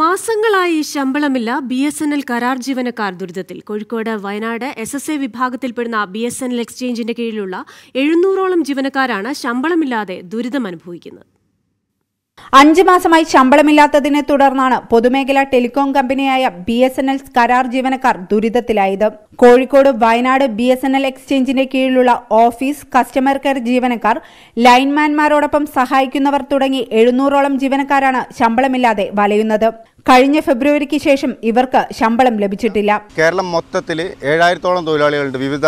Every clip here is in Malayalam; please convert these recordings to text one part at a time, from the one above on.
മാസങ്ങളായി ശമ്പളമില്ല ബി എസ് എൻ എൽ കരാർ ജീവനക്കാർ ദുരിതത്തിൽ Kozhikode Wayanad S S A വിഭാഗത്തിൽപ്പെടുന്ന ബി എസ് എൻ എൽ എക്സ്ചേഞ്ചിന്റെ കീഴിലുള്ള എഴുന്നൂറോളം ജീവനക്കാരാണ് ശമ്പളമില്ലാതെ ദുരിതം അനുഭവിക്കുന്നത് അഞ്ചു മാസമായി ശമ്പളമില്ലാത്തതിനെ തുടർന്നാണ് പൊതുമേഖലാ ടെലികോം കമ്പനിയായ ബി എസ് എൻ എൽ കരാർ ജീവനക്കാർ ദുരിതത്തിലായത് Kozhikode Wayanad B S N L എക്സ്ചേഞ്ചിന്റെ കീഴിലുള്ള ഓഫീസ് കസ്റ്റമർ കെയർ ജീവനക്കാർ ലൈൻമാൻമാരോടൊപ്പം സഹായിക്കുന്നവർ തുടങ്ങി എഴുന്നൂറോളം ജീവനക്കാരാണ് ശമ്പളമില്ലാതെ വലയുന്നത് കഴിഞ്ഞ ഫെബ്രുവരിക്ക് ശേഷം ഇവർക്ക് ശമ്പളം ലഭിച്ചിട്ടില്ല കേരളം മൊത്തത്തിൽ ഏഴായിരത്തോളം തൊഴിലാളികളുണ്ട് വിവിധ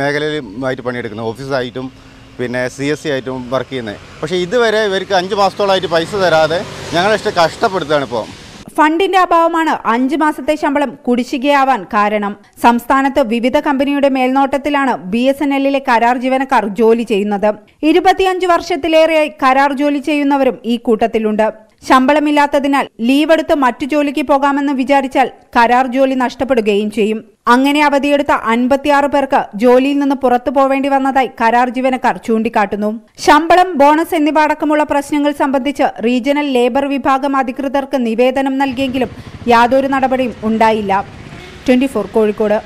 മേഖലയിലുമായിട്ട് പണിയെടുക്കുന്ന ഓഫീസായിട്ടും പിന്നെ സി എസ് സി ആയിട്ടും വർക്ക് ചെയ്യുന്നത് പക്ഷേ ഇതുവരെ ഇവർക്ക് അഞ്ച് മാസത്തോളമായിട്ട് പൈസ തരാതെ ഇഷ്ടം കഷ്ടപ്പെടുത്തുകയാണ് ഇപ്പോൾ ഫണ്ടിന്റെ അഭാവമാണ് അഞ്ച് മാസത്തെ ശമ്പളം കുടിശ്ശികയാവാൻ കാരണം സംസ്ഥാനത്ത് വിവിധ കമ്പനിയുടെ മേൽനോട്ടത്തിലാണ് ബി എസ് എൻ എല്ലിലെ കരാർ ജീവനക്കാർ ജോലി ചെയ്യുന്നത് ഇരുപത്തിയഞ്ച് വർഷത്തിലേറെയായി കരാർ ജോലി ചെയ്യുന്നവരും ഈ കൂട്ടത്തിലുണ്ട് ശമ്പളമില്ലാത്തതിനാൽ ലീവ് എടുത്ത് മറ്റു ജോലിക്ക് പോകാമെന്ന് വിചാരിച്ചാൽ കരാർ ജോലി നഷ്ടപ്പെടുകയും ചെയ്യും അങ്ങനെ അവധിയെടുത്ത അൻപത്തിയാറ് പേർക്ക് ജോലിയിൽ നിന്ന് പുറത്തു പോവേണ്ടി വന്നതായി കരാർ ജീവനക്കാർ ചൂണ്ടിക്കാട്ടുന്നു ശമ്പളം ബോണസ് എന്നിവ അടക്കമുള്ള പ്രശ്നങ്ങൾ സംബന്ധിച്ച് റീജിയണൽ ലേബർ വിഭാഗം അധികൃതർക്ക് നിവേദനം നൽകിയെങ്കിലും യാതൊരു നടപടിയും ഉണ്ടായില്ല ട്വന്റി കോഴിക്കോട്